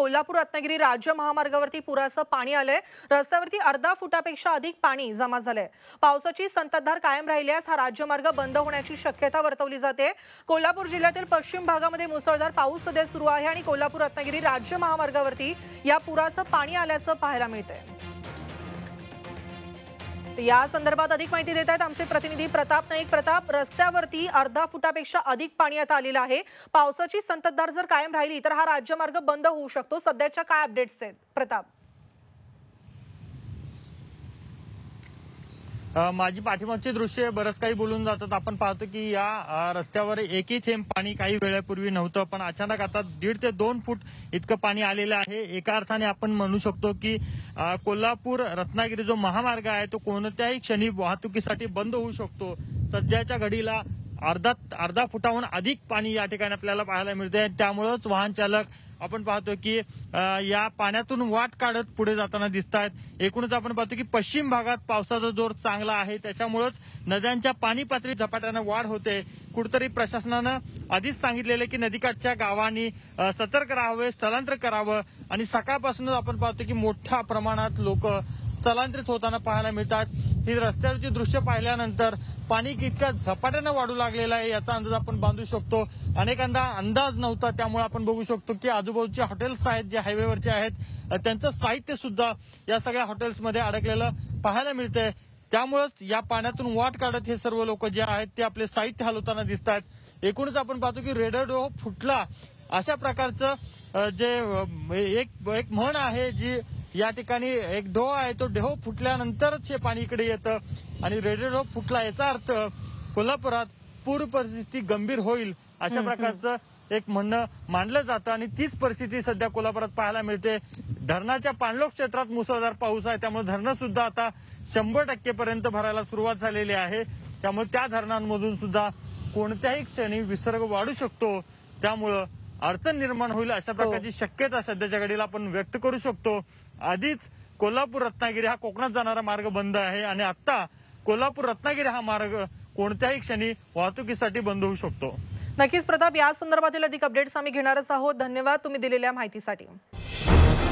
कोल्हापूर रत्नागिरी राज्य महामार्गावरती पुराचं पाणी आलंय रस्त्यावरती अर्धा फुटापेक्षा अधिक पाणी जमा झालंय पावसाची संततधार कायम राहिल्यास हा राज्यमार्ग बंद होण्याची शक्यता वर्तवली जाते कोल्हापूर जिल्ह्यातील पश्चिम भागामध्ये मुसळधार पाऊस सध्या सुरू आहे आणि कोल्हापूर रत्नागिरी राज्य महामार्गावरती या पुराचं पाणी आल्याचं पाहायला मिळतंय या संदर्भात अधिक माहिती देत आहेत आमचे प्रतिनिधी प्रताप नाईक प्रताप रस्त्यावरती अर्धा फुटापेक्षा अधिक पाणी आता आलेलं आहे पावसाची संततधार जर कायम राहिली तर हा राज्यमार्ग बंद होऊ शकतो सध्याच्या काय अपडेट्स आहेत प्रताप माझी पाठीमागची दृश्य बरंच काही बोलून जातात आपण पाहतो की या रस्त्यावर एकही थेंब पाणी काही वेळापूर्वी नव्हतं पण अचानक आता दीड ते दोन फूट इतकं पाणी आलेलं आहे एका अर्थाने आपण म्हणू शकतो की कोल्हापूर रत्नागिरी जो महामार्ग आहे तो कोणत्याही क्षणी वाहतुकीसाठी बंद होऊ शकतो सध्याच्या घडीला अर्धा अर्धा फुटाहून अधिक पाणी या ठिकाणी आपल्याला पाहायला मिळते त्यामुळेच वाहन चालक आपण पाहतो की या पाण्यातून वाट काढत पुढे जाताना दिसत आहेत एकूणच आपण पाहतो की पश्चिम भागात पावसाचा जोर चांगला आहे त्याच्यामुळेच नद्यांच्या पाणी पातळी झपाट्यानं वाढ होते कुठतरी प्रशासनानं आधीच सांगितलेलं की नदीकाठच्या गावांनी सतर्क राहावे स्थलांतर करावं आणि सकाळपासूनच आपण पाहतो की मोठ्या प्रमाणात लोक स्थलांतरित होताना पाहायला मिळतात ही रस्त्यावरची दृश्य पाहिल्यानंतर पाणी कितक्या झपाट्यानं वाढू लागलेलं आहे याचा अंदाज आपण बांधू शकतो अनेकांना अंदाज नव्हता त्यामुळे आपण बघू शकतो की आजूबाजूचे हॉटेल्स आहेत जे हायवेवरचे आहेत त्यांचं साहित्य सुद्धा या सगळ्या हॉटेल्समध्ये अडकलेलं पाहायला मिळतंय त्यामुळेच या पाण्यातून वाट काढत हे सर्व लोक जे आहेत ते आपले साहित्य हलवताना दिसत आहेत एकूणच आपण पाहतो की डो फुटला अशा प्रकारचं जे एक एक म्हण आहे जी या ठिकाणी एक ढो आहे तो ढो फुटल्यानंतरच हे पाणी इकडे येतं आणि रेडिओ ढो फुटला याचा अर्थ कोल्हापुरात पूर परिस्थिती गंभीर होईल अशा प्रकारचं एक म्हणणं मांडलं जातं आणि तीच परिस्थिती सध्या कोल्हापुरात पाहायला मिळते धरणाच्या पाणलोक क्षेत्रात मुसळधार पाऊस आहे त्यामुळे धरणं सुद्धा आता शंभर टक्केपर्यंत भरायला सुरुवात झालेली आहे त्यामुळे त्या धरणांमधून सुद्धा कोणत्याही क्षणी विसर्ग वाढू शकतो त्यामुळं अडचण निर्माण होईल अशा हो. प्रकारची शक्यता सध्याच्या घडीला आपण व्यक्त करू शकतो आधीच कोल्हापूर रत्नागिरी हा कोकणात जाणारा मार्ग बंद आहे आणि आता कोल्हापूर रत्नागिरी हा मार्ग कोणत्याही क्षणी वाहतुकीसाठी बंद होऊ शकतो नक्कीच प्रताप या संदर्भातील अधिक अपडेट्स आम्ही घेणारच आहोत धन्यवाद तुम्ही दिलेल्या माहितीसाठी